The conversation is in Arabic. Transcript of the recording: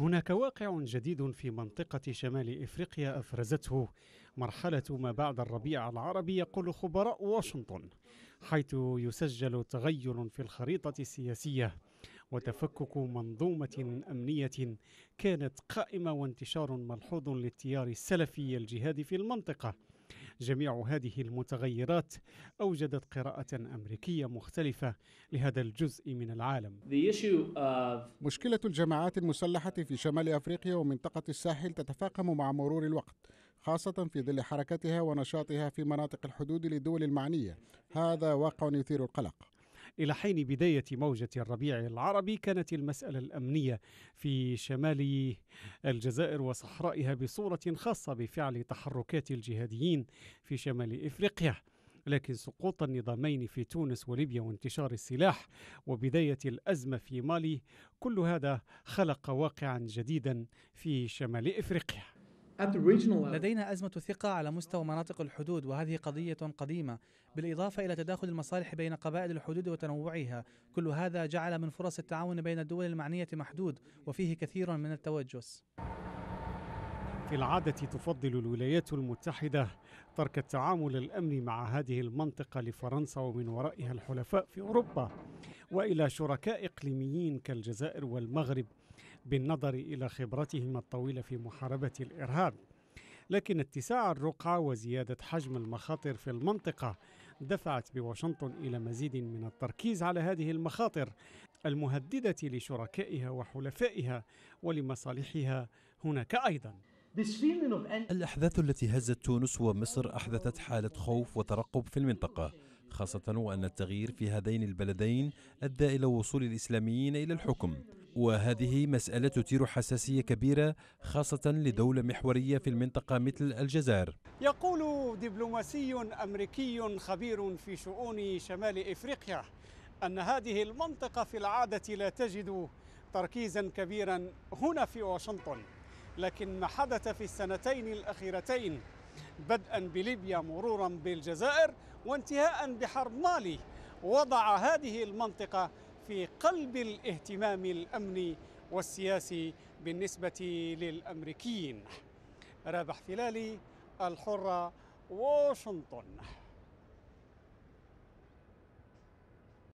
هناك واقع جديد في منطقة شمال إفريقيا أفرزته مرحلة ما بعد الربيع العربي يقول خبراء واشنطن حيث يسجل تغير في الخريطة السياسية وتفكك منظومة أمنية كانت قائمة وانتشار ملحوظ للتيار السلفي الجهادي في المنطقة جميع هذه المتغيرات أوجدت قراءة أمريكية مختلفة لهذا الجزء من العالم مشكلة الجماعات المسلحة في شمال أفريقيا ومنطقة الساحل تتفاقم مع مرور الوقت خاصة في ظل حركتها ونشاطها في مناطق الحدود للدول المعنية هذا واقع يثير القلق إلى حين بداية موجة الربيع العربي كانت المسألة الأمنية في شمال الجزائر وصحرائها بصورة خاصة بفعل تحركات الجهاديين في شمال إفريقيا لكن سقوط النظامين في تونس وليبيا وانتشار السلاح وبداية الأزمة في مالي كل هذا خلق واقعا جديدا في شمال إفريقيا لدينا أزمة ثقة على مستوى مناطق الحدود وهذه قضية قديمة بالإضافة إلى تداخل المصالح بين قبائل الحدود وتنوعها كل هذا جعل من فرص التعاون بين الدول المعنية محدود وفيه كثير من التوجس في العادة تفضل الولايات المتحدة ترك التعامل الأمني مع هذه المنطقة لفرنسا ومن ورائها الحلفاء في أوروبا وإلى شركاء إقليميين كالجزائر والمغرب بالنظر إلى خبرتهم الطويلة في محاربة الإرهاب لكن اتساع الرقعة وزيادة حجم المخاطر في المنطقة دفعت بواشنطن إلى مزيد من التركيز على هذه المخاطر المهددة لشركائها وحلفائها ولمصالحها هناك أيضاً الأحداث التي هزت تونس ومصر أحدثت حالة خوف وترقب في المنطقة خاصة وأن التغيير في هذين البلدين أدى إلى وصول الإسلاميين إلى الحكم وهذه مسألة تثير حساسية كبيرة خاصة لدولة محورية في المنطقة مثل الجزائر يقول دبلوماسي أمريكي خبير في شؤون شمال إفريقيا أن هذه المنطقة في العادة لا تجد تركيزا كبيرا هنا في واشنطن لكن ما حدث في السنتين الأخيرتين بدءا بليبيا مرورا بالجزائر وانتهاء بحرب مالي وضع هذه المنطقة في قلب الاهتمام الأمني والسياسي بالنسبة للأمريكيين رابح فلالي الحرة واشنطن